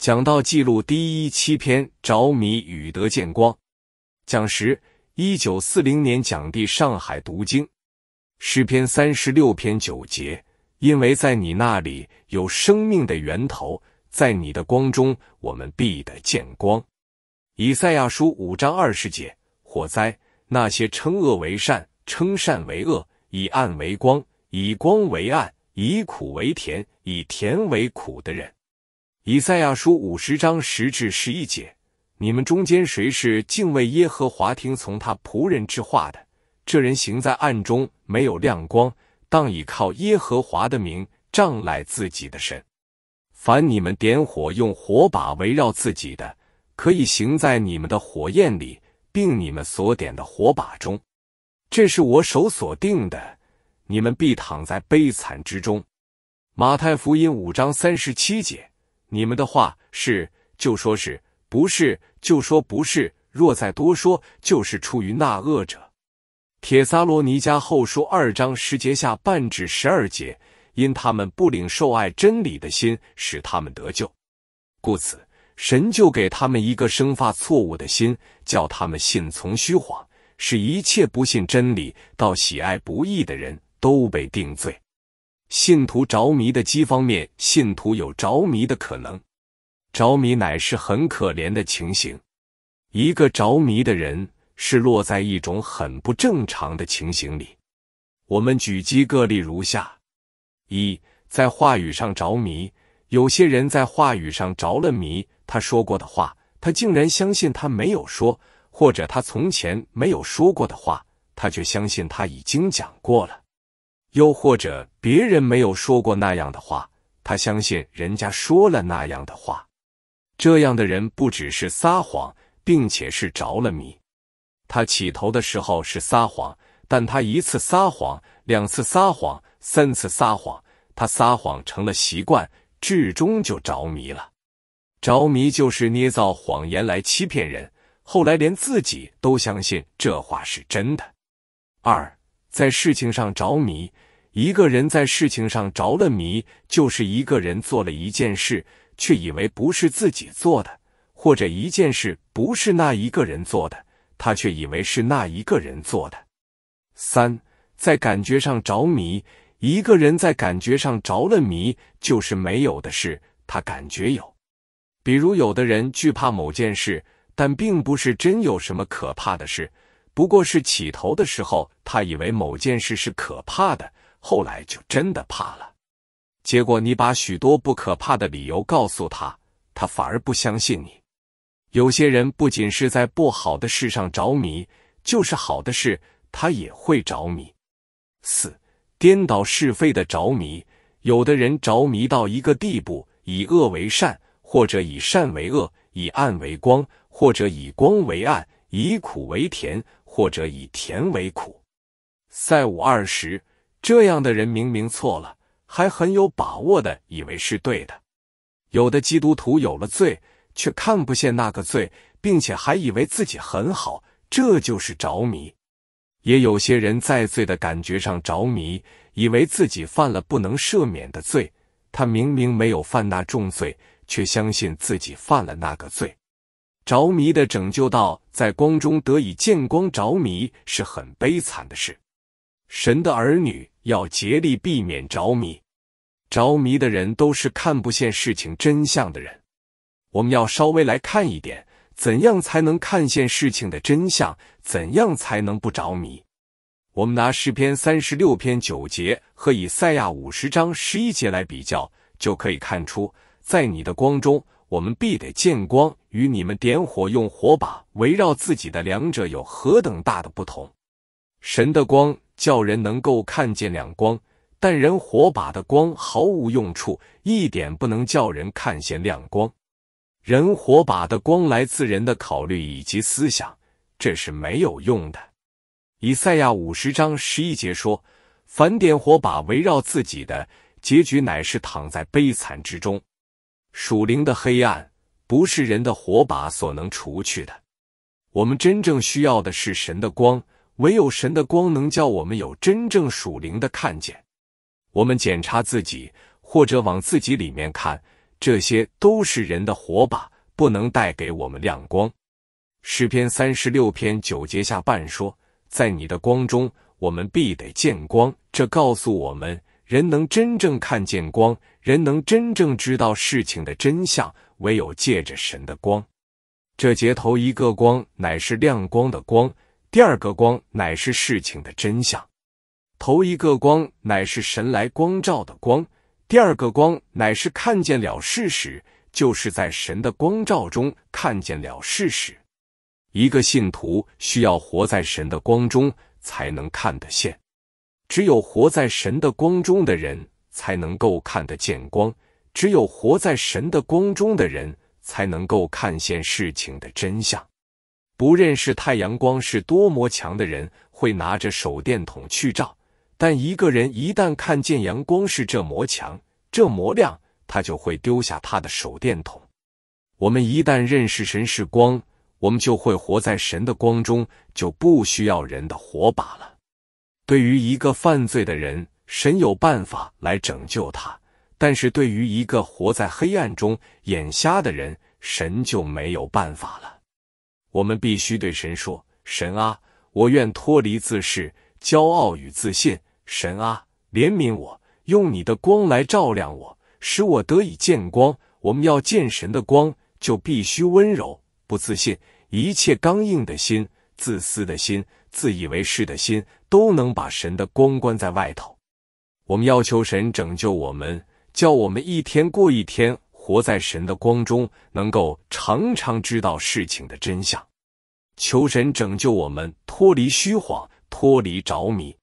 讲到记录第一七篇着迷与得见光，讲时一九四零年讲地上海读经诗篇三十六篇九节，因为在你那里有生命的源头，在你的光中我们必得见光。以赛亚书五章二十节火灾，那些称恶为善，称善为恶，以暗为光，以光为暗，以苦为甜，以甜为苦的人。以赛亚书五十章十至十一节：你们中间谁是敬畏耶和华、听从他仆人之话的？这人行在暗中，没有亮光，当倚靠耶和华的名，仗赖自己的神。凡你们点火用火把围绕自己的，可以行在你们的火焰里，并你们所点的火把中。这是我手所定的，你们必躺在悲惨之中。马太福音五章三十七节。你们的话是就说是，不是就说不是。若再多说，就是出于那恶者。铁撒罗尼迦后书二章十节下半至十二节，因他们不领受爱真理的心，使他们得救，故此神就给他们一个生发错误的心，叫他们信从虚谎，使一切不信真理、到喜爱不义的人都被定罪。信徒着迷的鸡方面，信徒有着迷的可能。着迷乃是很可怜的情形。一个着迷的人是落在一种很不正常的情形里。我们举几个例如下：一，在话语上着迷。有些人在话语上着了迷，他说过的话，他竟然相信他没有说，或者他从前没有说过的话，他却相信他已经讲过了。又或者。别人没有说过那样的话，他相信人家说了那样的话。这样的人不只是撒谎，并且是着了迷。他起头的时候是撒谎，但他一次撒谎，两次撒谎，三次撒谎，他撒谎成了习惯，至终就着迷了。着迷就是捏造谎言来欺骗人，后来连自己都相信这话是真的。二，在事情上着迷。一个人在事情上着了迷，就是一个人做了一件事，却以为不是自己做的；或者一件事不是那一个人做的，他却以为是那一个人做的。三，在感觉上着迷，一个人在感觉上着了迷，就是没有的事，他感觉有。比如，有的人惧怕某件事，但并不是真有什么可怕的事，不过是起头的时候，他以为某件事是可怕的。后来就真的怕了，结果你把许多不可怕的理由告诉他，他反而不相信你。有些人不仅是在不好的事上着迷，就是好的事他也会着迷。四颠倒是非的着迷，有的人着迷到一个地步，以恶为善，或者以善为恶；以暗为光，或者以光为暗；以苦为甜，或者以甜为苦。赛五二十。这样的人明明错了，还很有把握的以为是对的。有的基督徒有了罪，却看不见那个罪，并且还以为自己很好，这就是着迷。也有些人在罪的感觉上着迷，以为自己犯了不能赦免的罪。他明明没有犯那重罪，却相信自己犯了那个罪。着迷的拯救道，在光中得以见光着迷是很悲惨的事。神的儿女。要竭力避免着迷，着迷的人都是看不见事情真相的人。我们要稍微来看一点，怎样才能看见事情的真相？怎样才能不着迷？我们拿诗篇三十六篇九节和以赛亚五十章十一节来比较，就可以看出，在你的光中，我们必得见光；与你们点火用火把围绕自己的，两者有何等大的不同？神的光。叫人能够看见亮光，但人火把的光毫无用处，一点不能叫人看见亮光。人火把的光来自人的考虑以及思想，这是没有用的。以赛亚五十章十一节说：“凡点火把围绕自己的，结局乃是躺在悲惨之中。”属灵的黑暗不是人的火把所能除去的。我们真正需要的是神的光。唯有神的光能叫我们有真正属灵的看见。我们检查自己，或者往自己里面看，这些都是人的火把，不能带给我们亮光。诗篇三十六篇九节下半说：“在你的光中，我们必得见光。”这告诉我们，人能真正看见光，人能真正知道事情的真相，唯有借着神的光。这节头一个光，乃是亮光的光。第二个光乃是事情的真相，头一个光乃是神来光照的光，第二个光乃是看见了事实，就是在神的光照中看见了事实。一个信徒需要活在神的光中，才能看得见。只有活在神的光中的人，才能够看得见光；只有活在神的光中的人，才能够看见事情的真相。不认识太阳光是多么强的人，会拿着手电筒去照。但一个人一旦看见阳光是这么强、这么亮，他就会丢下他的手电筒。我们一旦认识神是光，我们就会活在神的光中，就不需要人的火把了。对于一个犯罪的人，神有办法来拯救他；但是对于一个活在黑暗中、眼瞎的人，神就没有办法了。我们必须对神说：“神啊，我愿脱离自视、骄傲与自信。神啊，怜悯我，用你的光来照亮我，使我得以见光。我们要见神的光，就必须温柔，不自信。一切刚硬的心、自私的心、自以为是的心，都能把神的光关在外头。我们要求神拯救我们，叫我们一天过一天。”活在神的光中，能够常常知道事情的真相。求神拯救我们，脱离虚谎，脱离着迷。